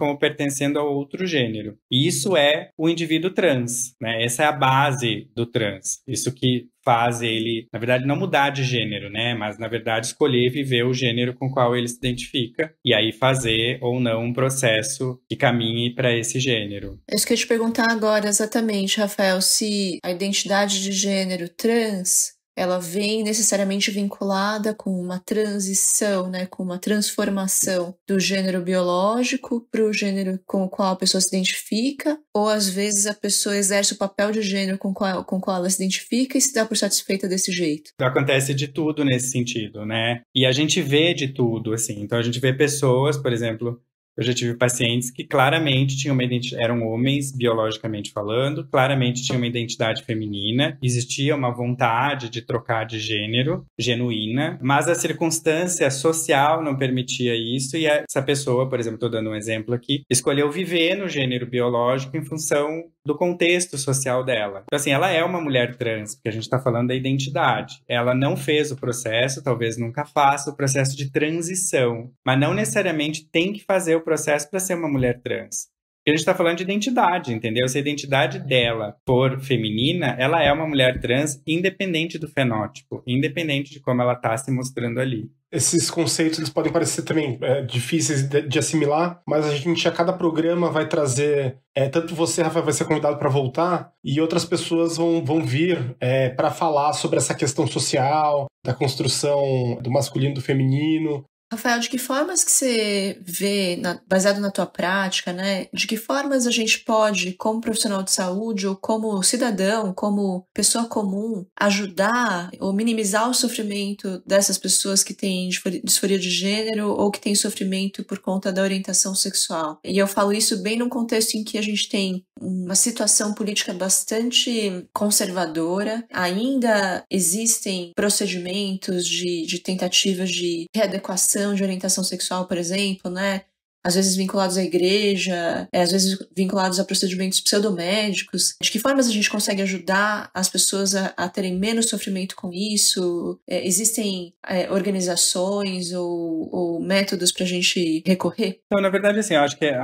como pertencendo a outro gênero. E isso é o indivíduo trans, né? Essa é a base do trans. Isso que faz ele, na verdade, não mudar de gênero, né? Mas, na verdade, escolher viver o gênero com o qual ele se identifica e aí fazer ou não um processo que caminhe para esse gênero. É isso que eu te perguntar agora exatamente, Rafael, se a identidade de gênero trans ela vem necessariamente vinculada com uma transição, né, com uma transformação do gênero biológico para o gênero com o qual a pessoa se identifica, ou às vezes a pessoa exerce o papel de gênero com qual, com o qual ela se identifica e se dá por satisfeita desse jeito. Acontece de tudo nesse sentido, né? E a gente vê de tudo, assim. Então a gente vê pessoas, por exemplo, eu já tive pacientes que claramente tinham uma eram homens biologicamente falando, claramente tinham uma identidade feminina, existia uma vontade de trocar de gênero genuína, mas a circunstância social não permitia isso e essa pessoa, por exemplo, estou dando um exemplo aqui, escolheu viver no gênero biológico em função do contexto social dela. Então, assim, ela é uma mulher trans, porque a gente está falando da identidade. Ela não fez o processo, talvez nunca faça o processo de transição, mas não necessariamente tem que fazer o processo para ser uma mulher trans. Porque a gente está falando de identidade, entendeu? Se a identidade dela for feminina, ela é uma mulher trans independente do fenótipo, independente de como ela está se mostrando ali. Esses conceitos eles podem parecer também é, difíceis de, de, assimilar, mas a gente a cada programa vai trazer é, tanto você, Rafa, vai ser convidado para voltar e outras pessoas vão, vão vir é, para falar sobre essa questão social, da construção do masculino do feminino, Rafael, de que formas que você vê, na, baseado na tua prática, né, de que formas a gente pode, como profissional de saúde ou como cidadão, como pessoa comum, ajudar ou minimizar o sofrimento dessas pessoas que têm disforia de gênero ou que têm sofrimento por conta da orientação sexual? E eu falo isso bem num contexto em que a gente tem uma situação política bastante conservadora. Ainda existem procedimentos de, de tentativas de readequação de orientação sexual, por exemplo, né? às vezes vinculados à igreja, é, às vezes vinculados a procedimentos pseudomédicos. De que formas a gente consegue ajudar as pessoas a, a terem menos sofrimento com isso? É, existem é, organizações ou, ou métodos para a gente recorrer? Então, na verdade, assim, eu acho que é,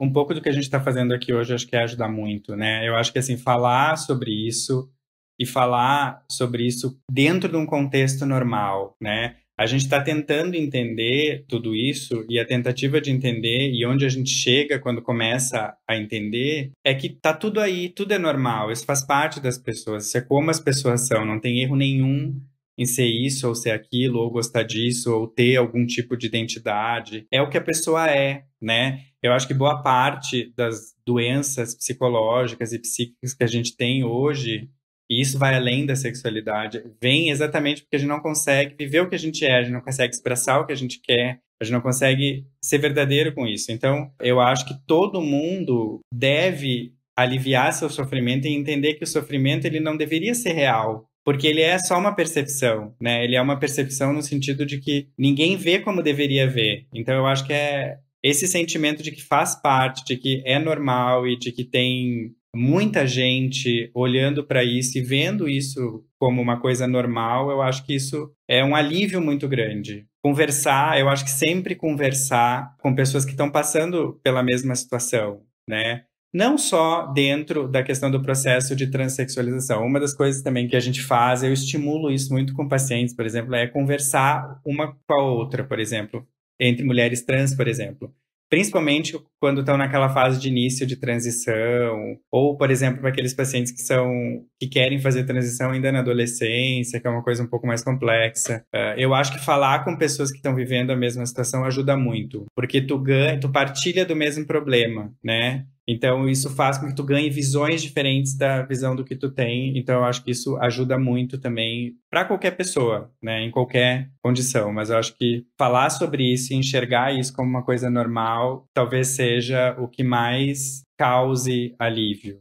um pouco do que a gente está fazendo aqui hoje, acho que é ajuda muito, né? Eu acho que, assim, falar sobre isso e falar sobre isso dentro de um contexto normal, né? A gente está tentando entender tudo isso e a tentativa de entender e onde a gente chega quando começa a entender é que tá tudo aí, tudo é normal, isso faz parte das pessoas, isso é como as pessoas são, não tem erro nenhum em ser isso ou ser aquilo, ou gostar disso, ou ter algum tipo de identidade. É o que a pessoa é, né? Eu acho que boa parte das doenças psicológicas e psíquicas que a gente tem hoje e isso vai além da sexualidade, vem exatamente porque a gente não consegue viver o que a gente é, a gente não consegue expressar o que a gente quer, a gente não consegue ser verdadeiro com isso. Então, eu acho que todo mundo deve aliviar seu sofrimento e entender que o sofrimento ele não deveria ser real, porque ele é só uma percepção, né? Ele é uma percepção no sentido de que ninguém vê como deveria ver. Então, eu acho que é esse sentimento de que faz parte, de que é normal e de que tem muita gente olhando para isso e vendo isso como uma coisa normal, eu acho que isso é um alívio muito grande. Conversar, eu acho que sempre conversar com pessoas que estão passando pela mesma situação, né? Não só dentro da questão do processo de transexualização. Uma das coisas também que a gente faz, eu estimulo isso muito com pacientes, por exemplo, é conversar uma com a outra, por exemplo, entre mulheres trans, por exemplo principalmente quando estão naquela fase de início de transição, ou, por exemplo, para aqueles pacientes que são que querem fazer transição ainda na adolescência, que é uma coisa um pouco mais complexa. Uh, eu acho que falar com pessoas que estão vivendo a mesma situação ajuda muito, porque tu ganha, tu partilha do mesmo problema, né? Então, isso faz com que tu ganhe visões diferentes da visão do que tu tem. Então, eu acho que isso ajuda muito também para qualquer pessoa, né? Em qualquer condição. Mas eu acho que falar sobre isso e enxergar isso como uma coisa normal talvez seja o que mais cause alívio.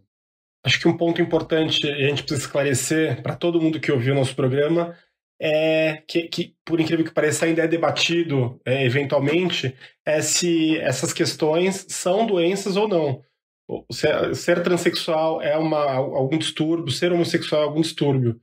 Acho que um ponto importante a gente precisa esclarecer para todo mundo que ouviu o nosso programa é que, que, por incrível que pareça, ainda é debatido é, eventualmente é se essas questões são doenças ou não. Ser, ser transexual é uma, algum distúrbio, ser homossexual é algum distúrbio.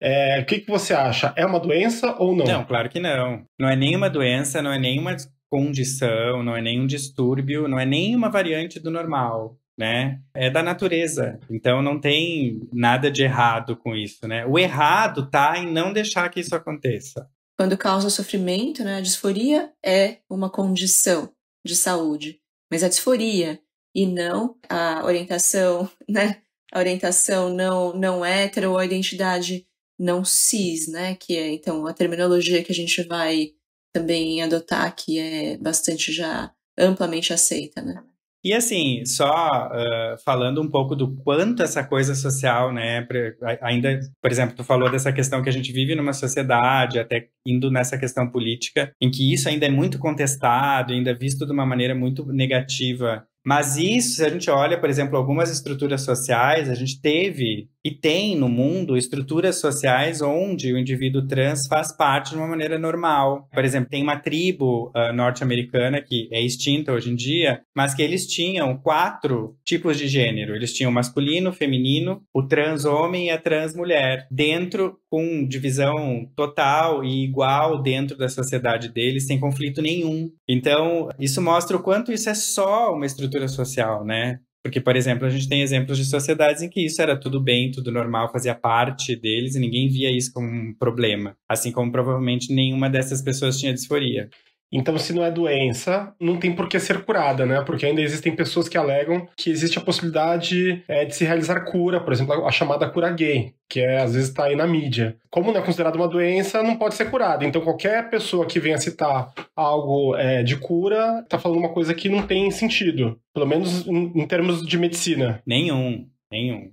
É, o que, que você acha? É uma doença ou não? Não, claro que não. Não é nenhuma hum. doença, não é nenhuma condição, não é nenhum distúrbio, não é nenhuma variante do normal, né? É da natureza. Então não tem nada de errado com isso, né? O errado tá em não deixar que isso aconteça. Quando causa sofrimento, né? A disforia é uma condição de saúde, mas a disforia e não a orientação, né? A orientação não, não hétero ou a identidade não cis, né? Que é, então, a terminologia que a gente vai também adotar que é bastante já amplamente aceita, né? E assim, só uh, falando um pouco do quanto essa coisa social, né, ainda, por exemplo, tu falou dessa questão que a gente vive numa sociedade, até indo nessa questão política, em que isso ainda é muito contestado, ainda é visto de uma maneira muito negativa. Mas isso, se a gente olha, por exemplo, algumas estruturas sociais, a gente teve e tem no mundo estruturas sociais onde o indivíduo trans faz parte de uma maneira normal. Por exemplo, tem uma tribo uh, norte-americana que é extinta hoje em dia, mas que eles tinham quatro tipos de gênero. Eles tinham o masculino, o feminino, o trans homem e a trans mulher, dentro com divisão total e igual dentro da sociedade deles, sem conflito nenhum. Então, isso mostra o quanto isso é só uma estrutura social, né? Porque, por exemplo, a gente tem exemplos de sociedades em que isso era tudo bem, tudo normal, fazia parte deles e ninguém via isso como um problema. Assim como provavelmente nenhuma dessas pessoas tinha disforia. Então, se não é doença, não tem por que ser curada, né? Porque ainda existem pessoas que alegam que existe a possibilidade é, de se realizar cura, por exemplo, a chamada cura gay, que é, às vezes está aí na mídia. Como não é considerada uma doença, não pode ser curada. Então, qualquer pessoa que venha citar algo é, de cura está falando uma coisa que não tem sentido, pelo menos em, em termos de medicina. Nenhum, nenhum.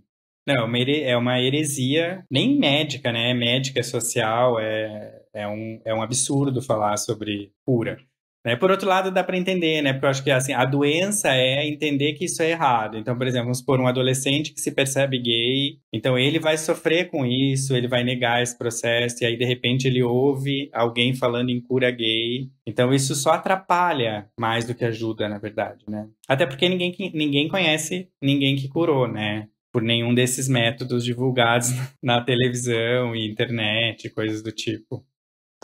Não, é uma é heresia, nem médica, né? É médica, é social, é é um, é um absurdo falar sobre cura. Né? Por outro lado, dá para entender, né? Porque eu acho que assim, a doença é entender que isso é errado. Então, por exemplo, vamos supor um adolescente que se percebe gay, então ele vai sofrer com isso, ele vai negar esse processo, e aí de repente ele ouve alguém falando em cura gay. Então, isso só atrapalha mais do que ajuda, na verdade, né? Até porque ninguém, ninguém conhece ninguém que curou, né? Por nenhum desses métodos divulgados na televisão e internet, coisas do tipo.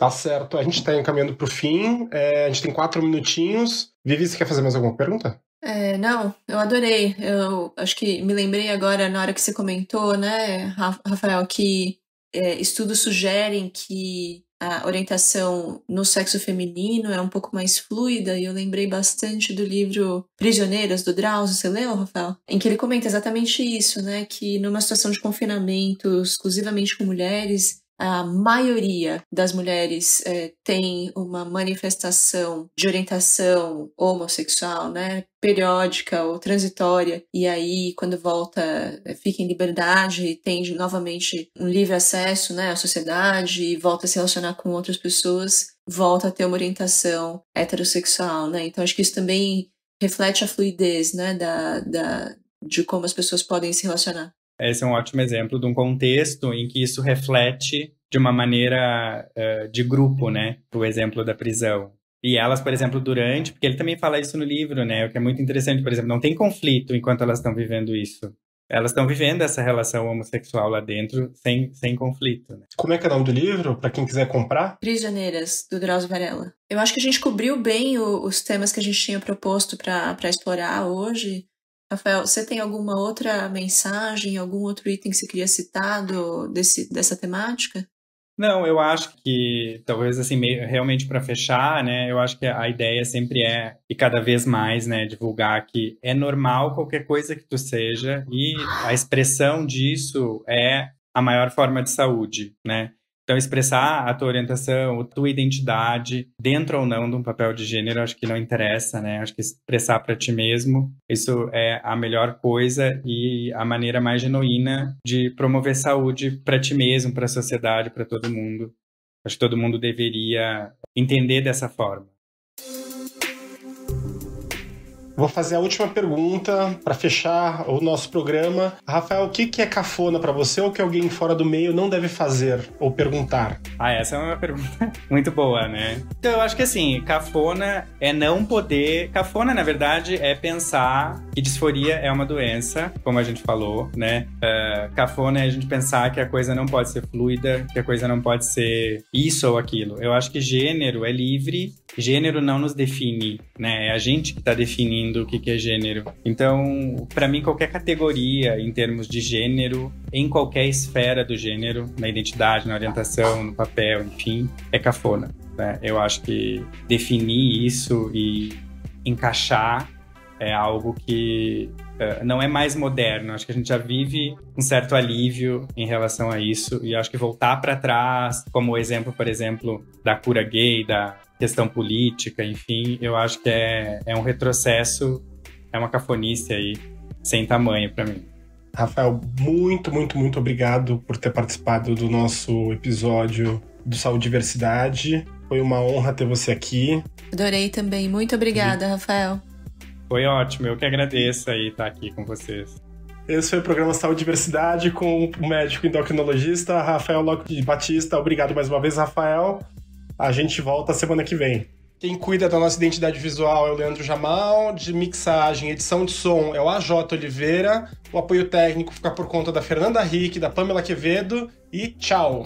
Tá certo, a gente está encaminhando para o fim, é, a gente tem quatro minutinhos. Vivi, você quer fazer mais alguma pergunta? É, não, eu adorei. Eu acho que me lembrei agora, na hora que você comentou, né, Rafael, que é, estudos sugerem que a orientação no sexo feminino é um pouco mais fluida, e eu lembrei bastante do livro Prisioneiras, do Drauzio, você leu, Rafael? Em que ele comenta exatamente isso, né? Que numa situação de confinamento exclusivamente com mulheres, a maioria das mulheres é, tem uma manifestação de orientação homossexual, né? periódica ou transitória e aí quando volta é, fica em liberdade e tem novamente um livre acesso né à sociedade e volta a se relacionar com outras pessoas volta a ter uma orientação heterossexual né então acho que isso também reflete a fluidez né da, da de como as pessoas podem se relacionar esse é um ótimo exemplo de um contexto em que isso reflete de uma maneira uh, de grupo, né? O exemplo da prisão. E elas, por exemplo, durante, porque ele também fala isso no livro, né? O que é muito interessante, por exemplo, não tem conflito enquanto elas estão vivendo isso. Elas estão vivendo essa relação homossexual lá dentro sem, sem conflito. Né? Como é que é o nome do livro, para quem quiser comprar? Prisioneiras, do Drauzio Varela. Eu acho que a gente cobriu bem o, os temas que a gente tinha proposto para explorar hoje. Rafael, você tem alguma outra mensagem, algum outro item que você queria citar do, desse, dessa temática? Não, eu acho que talvez assim meio, realmente para fechar, né? Eu acho que a ideia sempre é e cada vez mais, né, divulgar que é normal qualquer coisa que tu seja e a expressão disso é a maior forma de saúde, né? Então, expressar a tua orientação, a tua identidade, dentro ou não de um papel de gênero, acho que não interessa, né? Acho que expressar para ti mesmo, isso é a melhor coisa e a maneira mais genuína de promover saúde para ti mesmo, para a sociedade, para todo mundo. Acho que todo mundo deveria entender dessa forma. Vou fazer a última pergunta para fechar o nosso programa. Rafael, o que, é cafona para você ou que alguém fora do meio não deve fazer ou perguntar? Ah, essa é uma pergunta muito boa, né? Então, eu acho que assim, cafona é não poder. Cafona, na verdade, é pensar que disforia é uma doença, como a gente falou, né? Uh, cafona é a gente pensar que a coisa não pode ser fluida, que a coisa não pode ser isso ou aquilo. Eu acho que gênero é livre, gênero não nos define, né? É a gente que está definindo definindo o que, que é gênero. Então, para mim, qualquer categoria em termos de gênero, em qualquer esfera do gênero, na identidade, na orientação, no papel, enfim, é cafona. Né? Eu acho que definir isso e encaixar é algo que uh, não é mais moderno. Acho que a gente já vive um certo alívio em relação a isso. E acho que voltar para trás, como o exemplo, por exemplo, da cura gay, da questão política, enfim, eu acho que é, é um retrocesso, é uma cafonice aí sem tamanho para mim. Rafael, muito, muito, muito obrigado por ter participado do nosso episódio do Saúde e Diversidade. Foi uma honra ter você aqui. Adorei também. Muito obrigada, e... Rafael. Foi ótimo. Eu que agradeço aí estar aqui com vocês. Esse foi o programa Saúde e Diversidade com o médico endocrinologista Rafael Locke de Batista. Obrigado mais uma vez, Rafael. A gente volta semana que vem. Quem cuida da nossa identidade visual é o Leandro Jamal, de mixagem, edição de som é o AJ Oliveira, o apoio técnico fica por conta da Fernanda Rick, da Pamela Quevedo e tchau!